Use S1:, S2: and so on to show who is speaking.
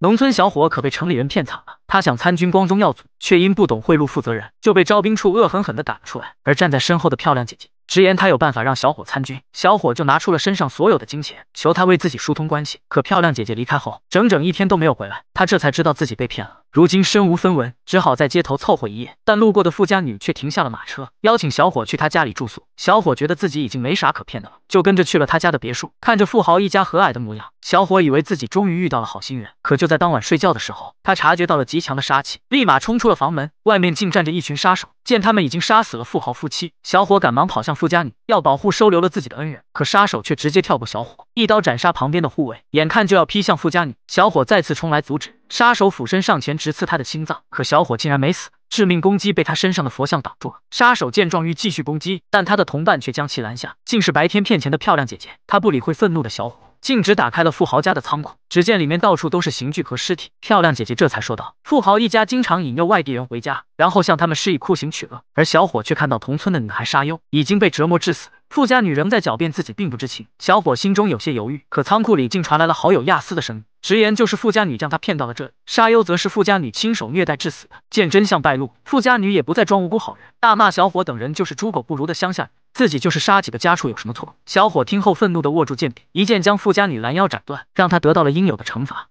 S1: 农村小伙可被城里人骗惨了。他想参军光宗耀祖，却因不懂贿赂负责人，就被招兵处恶狠狠地赶了出来。而站在身后的漂亮姐姐直言，她有办法让小伙参军。小伙就拿出了身上所有的金钱，求她为自己疏通关系。可漂亮姐姐离开后，整整一天都没有回来。他这才知道自己被骗了，如今身无分文，只好在街头凑合一夜。但路过的富家女却停下了马车，邀请小伙去她家里住宿。小伙觉得自己已经没啥可骗的了，就跟着去了她家的别墅。看着富豪一家和蔼的模样，小伙以为自己终于遇到了好心人。可就在当晚睡觉的时候，他察觉到了极强的杀气，立马冲出了房门。外面竟站着一群杀手。见他们已经杀死了富豪夫妻，小伙赶忙跑向富家女，要保护收留了自己的恩人。可杀手却直接跳过小伙，一刀斩杀旁边的护卫，眼看就要劈向富家女，小伙再次冲来阻止。杀手俯身上前，直刺他的心脏。可小伙竟然没死，致命攻击被他身上的佛像挡住了。杀手见状欲继续攻击，但他的同伴却将其拦下，竟是白天骗钱的漂亮姐姐。他不理会愤怒的小伙。径直打开了富豪家的仓库，只见里面到处都是刑具和尸体。漂亮姐姐这才说道：“富豪一家经常引诱外地人回家，然后向他们施以酷刑取乐。”而小伙却看到同村的女孩沙优已经被折磨致死。富家女仍在狡辩自己并不知情，小伙心中有些犹豫，可仓库里竟传来了好友亚斯的声音，直言就是富家女将他骗到了这里。沙优则是富家女亲手虐待致死的。见真相败露，富家女也不再装无辜，好人大骂小伙等人就是猪狗不如的乡下人，自己就是杀几个家畜有什么错？小伙听后愤怒的握住剑柄，一剑将富家女拦腰斩断，让他得到了应有的惩罚。